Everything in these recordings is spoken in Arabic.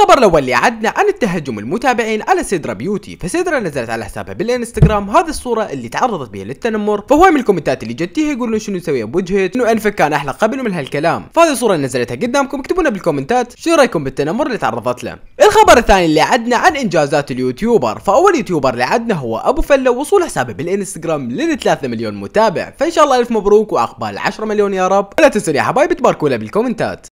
الخبر الاول اللي عدنا عن التهجم المتابعين على سيدرا بيوتي فسيدرا نزلت على حسابها بالانستغرام هذه الصوره اللي تعرضت بها للتنمر فهو من الكومنتات اللي جت يقول شنو نسوي بوجهك انه انفك كان احلى قبل من هالكلام فهذه الصوره نزلتها قدامكم اكتبوا لنا بالكومنتات شو رايكم بالتنمر اللي تعرضت له الخبر الثاني اللي عدنا عن انجازات اليوتيوبر فاول يوتيوبر اللي عدنا هو ابو فله وصول حسابه بالانستغرام لل 3 مليون متابع فان شاء الله الف مبروك واقبال 10 مليون يا رب ولا تنسوا يا حبايبي تباركوا له بالكومنتات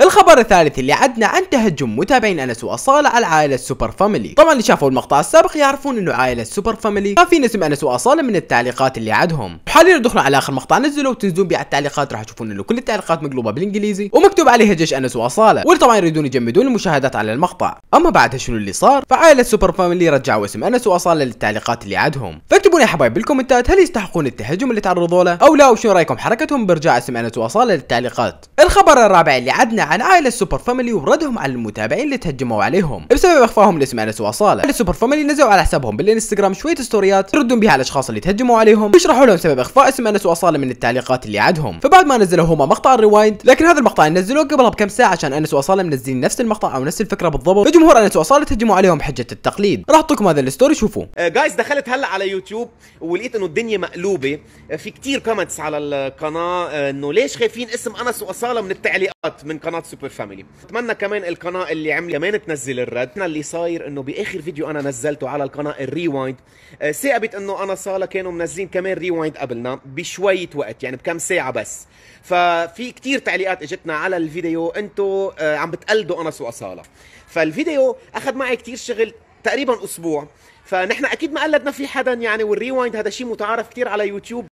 الخبر الثالث اللي عدنا عن تهجم متابعين انس واصاله على عائله سوبر فاميلي، طبعا اللي شافوا المقطع السابق يعرفون انه عائله سوبر فاميلي ما في نسم انس واصاله من التعليقات اللي عدهم، حاليا دخلوا على اخر مقطع نزلوا وتنزلون بيه على التعليقات راح تشوفون انه كل التعليقات مقلوبه بالانجليزي ومكتوب عليها جيش انس واصاله، واللي طبعا يريدون يجمدون المشاهدات على المقطع، اما بعدها شنو اللي صار؟ فعائله سوبر فاميلي رجعوا اسم انس واصاله للتعليقات اللي عدهم، اكتبونا يا حبايب بالكومنتات هل يستحقون التهجم اللي تعرضوا له او لا وشو رايكم حركتهم برجاء اسم سمعنا وصالة للتعليقات الخبر الرابع اللي عدنا عن عائلة السوبر فاميلي وردهم على المتابعين اللي تهجموا عليهم بسبب اخفائهم لسمعنا وصالة السوبر فاميلي نزلوا على حسابهم بالانستغرام شوية ستوريات يردون بها على الاشخاص اللي تهجموا عليهم ويشرحوا لهم سبب اخفاء اسم سمعنا وصالة من التعليقات اللي عدهم فبعد ما نزلوا هما مقطع الريوايند لكن هذا المقطع نزلوه قبلها بكم ساعة عشان انس وصالة منزلين نفس المقطع او نفس الفكرة بالضبط فجمهور انس وصالة تهجموا عليهم بحجة التقليد راح اعطيكم هذا الستوري شوفوا جايز آه، دخلت هلا على يوتيوب الجروب ولقيت انه الدنيا مقلوبه في كتير كومنتس على القناه انه ليش خايفين اسم انس واصاله من التعليقات من قناه سوبر فاميلي اتمنى كمان القناه اللي عملت كمان تنزل الرد أنا اللي صاير انه باخر فيديو انا نزلته على القناه الريوايند آه، ثابت انه انا صاله كانوا منزلين كمان ريوايند قبلنا بشويه وقت يعني بكم ساعه بس ففي كتير تعليقات اجتنا على الفيديو انتم آه، عم بتقلدوا انس واصاله فالفيديو اخذ معي كتير شغل تقريبا اسبوع فنحن اكيد ما قلدنا في حدا يعني والريوايند هذا شيء متعارف كثير على يوتيوب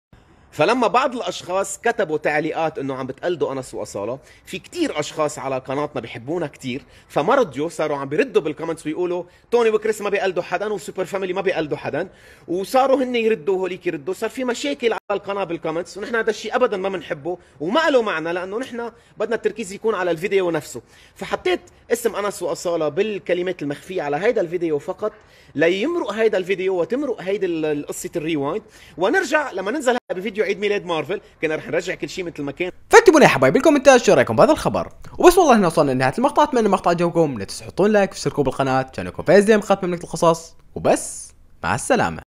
فلما بعض الاشخاص كتبوا تعليقات انه عم بتقلدوا انس واصاله في كتير اشخاص على قناتنا بحبونا كتير فما صاروا عم بيردوا بالكومنتس ويقولوا توني وكريس ما بيقلدوا حدا وسوبر فاميلي ما بيقلدوا حدا وصاروا هن يردوا وهوليك يردوا صار في مشاكل على القناه بالكومنتس ونحن هذا الشيء ابدا ما بنحبه وما له معنى لانه نحن بدنا التركيز يكون على الفيديو نفسه فحطيت اسم انس واصاله بالكلمات المخفيه على هذا الفيديو فقط ليمرق هذا الفيديو وتمرق هيدي قصه الريوايند ونرجع لما ننزل بفيديو فيديو عيد ميلاد مارفل كنا رح نرجع كل شيء مثل ما كان فاكتبوا لي يا حبايبي بالكومنتات شو رايكم بهذا الخبر وبس والله هنا وصلنا لنهايه المقطع اتمنى المقطع عجبكم لا تنسوا تحطون لايك وتشتركوا بالقناه كان لكم فايز دايم خاتم مملكه القصص وبس مع السلامه